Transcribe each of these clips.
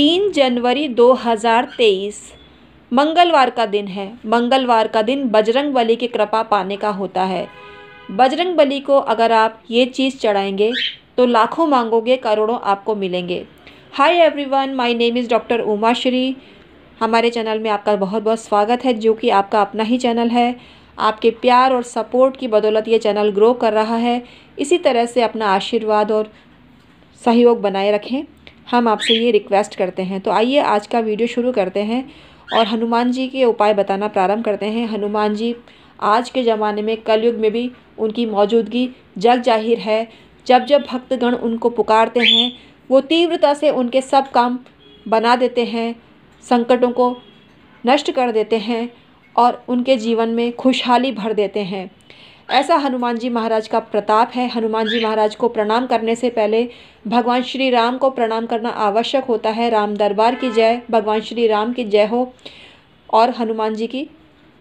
तीन जनवरी 2023 मंगलवार का दिन है मंगलवार का दिन बजरंग बली की कृपा पाने का होता है बजरंग बली को अगर आप ये चीज़ चढ़ाएंगे तो लाखों मांगोगे करोड़ों आपको मिलेंगे hi everyone my name is doctor Uma Shri हमारे चैनल में आपका बहुत बहुत स्वागत है जो कि आपका अपना ही चैनल है आपके प्यार और सपोर्ट की बदौलत ये चैनल ग्रो कर रहा है इसी तरह से अपना आशीर्वाद और सहयोग बनाए रखें हम आपसे ये रिक्वेस्ट करते हैं तो आइए आज का वीडियो शुरू करते हैं और हनुमान जी के उपाय बताना प्रारंभ करते हैं हनुमान जी आज के ज़माने में कलयुग में भी उनकी मौजूदगी जग जाहिर है जब जब भक्तगण उनको पुकारते हैं वो तीव्रता से उनके सब काम बना देते हैं संकटों को नष्ट कर देते हैं और उनके जीवन में खुशहाली भर देते हैं ऐसा हनुमान जी महाराज का प्रताप है हनुमान जी महाराज को प्रणाम करने से पहले भगवान श्री राम को प्रणाम करना आवश्यक होता है राम दरबार की जय भगवान श्री राम की जय हो और हनुमान जी की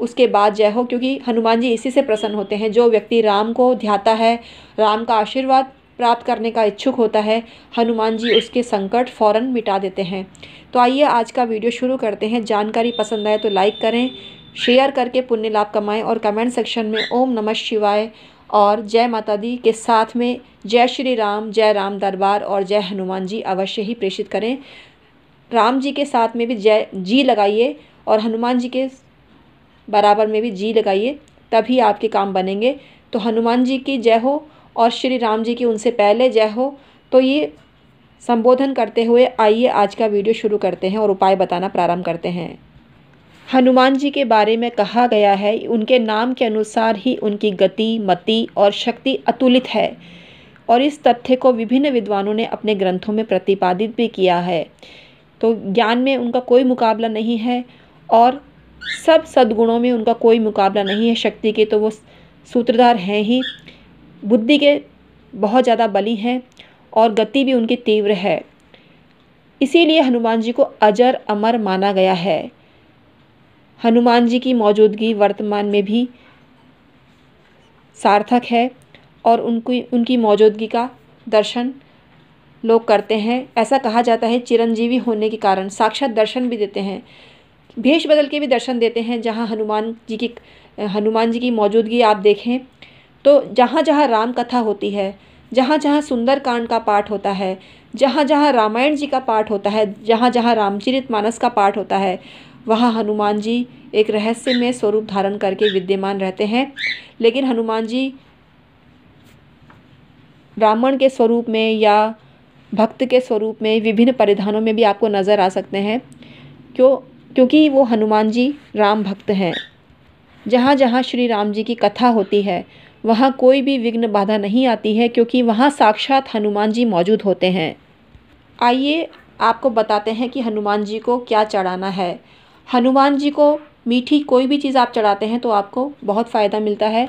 उसके बाद जय हो क्योंकि हनुमान जी इसी से प्रसन्न होते हैं जो व्यक्ति राम को ध्याता है राम का आशीर्वाद प्राप्त करने का इच्छुक होता है हनुमान जी उसके संकट फौरन मिटा देते हैं तो आइए आज का वीडियो शुरू करते हैं जानकारी पसंद आए तो लाइक करें शेयर करके पुण्य लाभ कमाएं और कमेंट सेक्शन में ओम नमः शिवाय और जय माता दी के साथ में जय श्री राम जय राम दरबार और जय हनुमान जी अवश्य ही प्रेषित करें राम जी के साथ में भी जय जी लगाइए और हनुमान जी के बराबर में भी जी लगाइए तभी आपके काम बनेंगे तो हनुमान जी की जय हो और श्री राम जी की उनसे पहले जय हो तो ये संबोधन करते हुए आइए आज का वीडियो शुरू करते हैं और उपाय बताना प्रारंभ करते हैं हनुमान जी के बारे में कहा गया है उनके नाम के अनुसार ही उनकी गति मति और शक्ति अतुलित है और इस तथ्य को विभिन्न विद्वानों ने अपने ग्रंथों में प्रतिपादित भी किया है तो ज्ञान में उनका कोई मुकाबला नहीं है और सब सद्गुणों में उनका कोई मुकाबला नहीं है शक्ति के तो वो सूत्रधार हैं ही बुद्धि के बहुत ज़्यादा बली हैं और गति भी उनकी तीव्र है इसीलिए हनुमान जी को अजर अमर माना गया है हनुमान जी की मौजूदगी वर्तमान में भी सार्थक है और उनकी उनकी मौजूदगी का दर्शन लोग करते हैं ऐसा कहा जाता है चिरंजीवी होने के कारण साक्षात दर्शन भी देते हैं भेष बदल के भी दर्शन देते हैं जहाँ हनुमान जी की हनुमान जी की मौजूदगी आप देखें तो जहाँ जहाँ राम कथा होती है जहाँ जहाँ सुंदरकांड का पाठ होता है जहाँ जहाँ रामायण जी का पाठ होता है जहाँ जहाँ रामचरित मानस का पाठ होता है वहाँ हनुमान जी एक रहस्यमय स्वरूप धारण करके विद्यमान रहते हैं लेकिन हनुमान जी ब्राह्मण के स्वरूप में या भक्त के स्वरूप में विभिन्न परिधानों में भी आपको नज़र आ सकते हैं क्यों क्योंकि वो हनुमान जी राम भक्त हैं जहाँ जहाँ श्री राम जी की कथा होती है वहाँ कोई भी विघ्न बाधा नहीं आती है क्योंकि वहाँ साक्षात हनुमान जी मौजूद होते हैं आइए आपको बताते हैं कि हनुमान जी को क्या चढ़ाना है हनुमान जी को मीठी कोई भी चीज़ आप चढ़ाते हैं तो आपको बहुत फ़ायदा मिलता है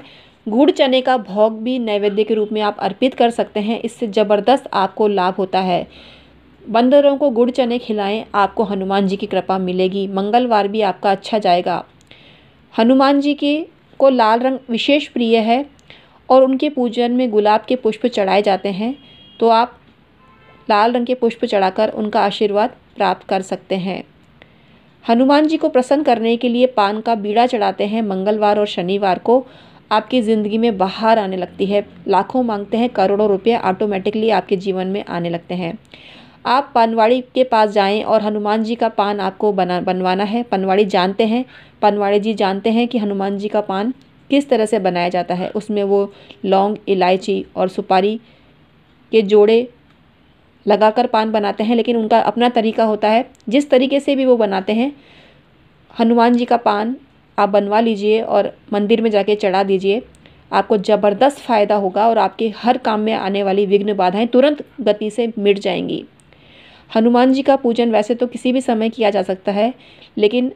गुड़ चने का भोग भी नैवेद्य के रूप में आप अर्पित कर सकते हैं इससे ज़बरदस्त आपको लाभ होता है बंदरों को गुड़ चने खिलाएं आपको हनुमान जी की कृपा मिलेगी मंगलवार भी आपका अच्छा जाएगा हनुमान जी के को लाल रंग विशेष प्रिय है और उनके पूजन में गुलाब के पुष्प चढ़ाए जाते हैं तो आप लाल रंग के पुष्प चढ़ाकर उनका आशीर्वाद प्राप्त कर सकते हैं हनुमान जी को प्रसन्न करने के लिए पान का बीड़ा चढ़ाते हैं मंगलवार और शनिवार को आपकी ज़िंदगी में बाहर आने लगती है लाखों मांगते हैं करोड़ों रुपये ऑटोमेटिकली आपके जीवन में आने लगते हैं आप पनवाड़ी के पास जाएं और हनुमान जी का पान आपको बना बनवाना है पनवाड़ी जानते हैं पनवाड़ी जी जानते हैं कि हनुमान जी का पान किस तरह से बनाया जाता है उसमें वो लौंग इलायची और सुपारी के जोड़े लगाकर पान बनाते हैं लेकिन उनका अपना तरीका होता है जिस तरीके से भी वो बनाते हैं हनुमान जी का पान आप बनवा लीजिए और मंदिर में जाके चढ़ा दीजिए आपको ज़बरदस्त फ़ायदा होगा और आपके हर काम में आने वाली विघ्न बाधाएं तुरंत गति से मिट जाएंगी हनुमान जी का पूजन वैसे तो किसी भी समय किया जा सकता है लेकिन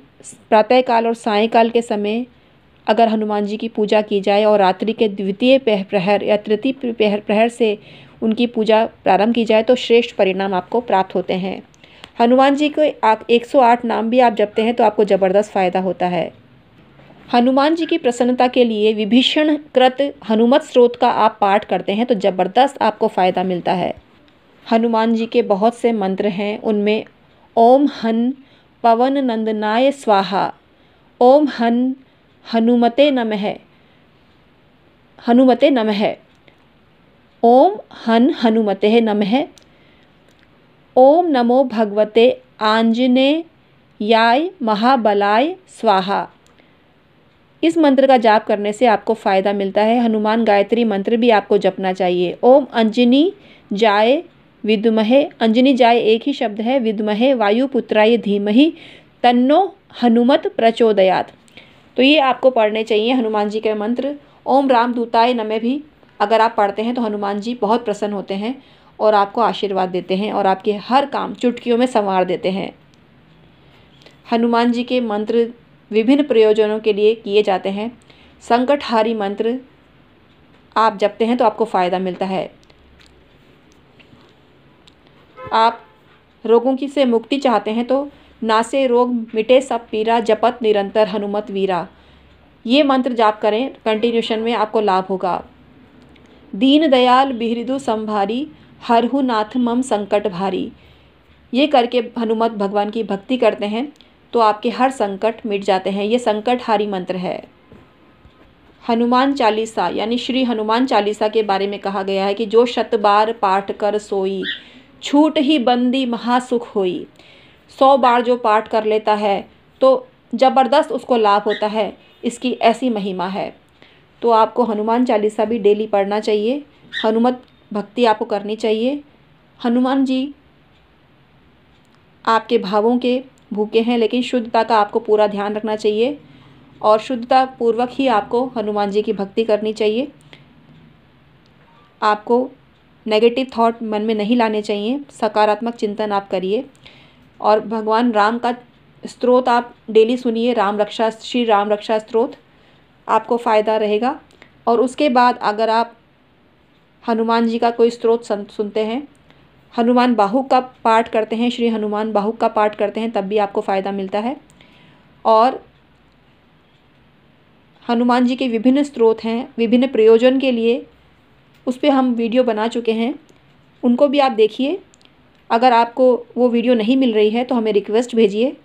प्रातःकाल और सायकाल के समय अगर हनुमान जी की पूजा की जाए और रात्रि के द्वितीय प्रहर या तृतीय प्रहर प्रहर से उनकी पूजा प्रारंभ की जाए तो श्रेष्ठ परिणाम आपको प्राप्त होते हैं हनुमान जी को आप 108 नाम भी आप जपते हैं तो आपको ज़बरदस्त फ़ायदा होता है हनुमान जी की प्रसन्नता के लिए विभीषण कृत हनुमत स्रोत का आप पाठ करते हैं तो ज़बरदस्त आपको फ़ायदा मिलता है हनुमान जी के बहुत से मंत्र हैं उनमें ओम हन पवन नंदनाय स्वाहा ओम हन हनुमते नमः हनुमते नमः ओम हन हनुमते नमः ओम नमो भगवते आंजने याय महाबलाय स्वाहा इस मंत्र का जाप करने से आपको फ़ायदा मिलता है हनुमान गायत्री मंत्र भी आपको जपना चाहिए ओम अंजनी जाय विद्महे अंजनी जाय एक ही शब्द है विदुमहे वायुपुत्राय धीमहि तन्नो हनुमत प्रचोदयात तो ये आपको पढ़ने चाहिए हनुमान जी के मंत्र ओम राम दूताय नमे भी अगर आप पढ़ते हैं तो हनुमान जी बहुत प्रसन्न होते हैं और आपको आशीर्वाद देते हैं और आपके हर काम चुटकियों में संवार देते हैं हनुमान जी के मंत्र विभिन्न प्रयोजनों के लिए किए जाते हैं संकटहारी मंत्र आप जपते हैं तो आपको फ़ायदा मिलता है आप रोगों की से मुक्ति चाहते हैं तो नासे रोग मिटे सब पीरा जपत निरंतर हनुमत वीरा ये मंत्र जाप करें कंटिन्यूशन में आपको लाभ होगा दीनदयाल बिहरिदु संभारी हरहु नाथ मम संकट भारी ये करके हनुमत भगवान की भक्ति करते हैं तो आपके हर संकट मिट जाते हैं ये संकट हारी मंत्र है हनुमान चालीसा यानी श्री हनुमान चालीसा के बारे में कहा गया है कि जो शत बार पाठ कर सोई छूट ही बंदी महासुख होई सौ बार जो पाठ कर लेता है तो ज़बरदस्त उसको लाभ होता है इसकी ऐसी महिमा है तो आपको हनुमान चालीसा भी डेली पढ़ना चाहिए हनुमत भक्ति आपको करनी चाहिए हनुमान जी आपके भावों के भूखे हैं लेकिन शुद्धता का आपको पूरा ध्यान रखना चाहिए और शुद्धता पूर्वक ही आपको हनुमान जी की भक्ति करनी चाहिए आपको नेगेटिव थॉट मन में नहीं लाने चाहिए सकारात्मक चिंतन आप करिए और भगवान राम का स्त्रोत आप डेली सुनिए राम रक्षा श्री राम रक्षा स्त्रोत आपको फ़ायदा रहेगा और उसके बाद अगर आप हनुमान जी का कोई स्रोत सुनते हैं हनुमान बाहु का पाठ करते हैं श्री हनुमान बाहु का पाठ करते हैं तब भी आपको फ़ायदा मिलता है और हनुमान जी के विभिन्न स्रोत हैं विभिन्न प्रयोजन के लिए उस पर हम वीडियो बना चुके हैं उनको भी आप देखिए अगर आपको वो वीडियो नहीं मिल रही है तो हमें रिक्वेस्ट भेजिए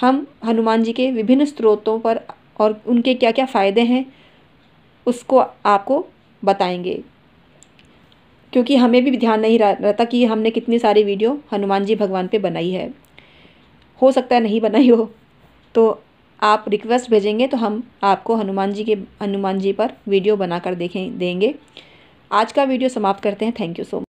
हम हनुमान जी के विभिन्न स्रोतों पर और उनके क्या क्या फ़ायदे हैं उसको आपको बताएंगे क्योंकि हमें भी ध्यान नहीं रहता कि हमने कितनी सारी वीडियो हनुमान जी भगवान पे बनाई है हो सकता है नहीं बनाई हो तो आप रिक्वेस्ट भेजेंगे तो हम आपको हनुमान जी के हनुमान जी पर वीडियो बनाकर देखें देंगे आज का वीडियो समाप्त करते हैं थैंक यू सो मच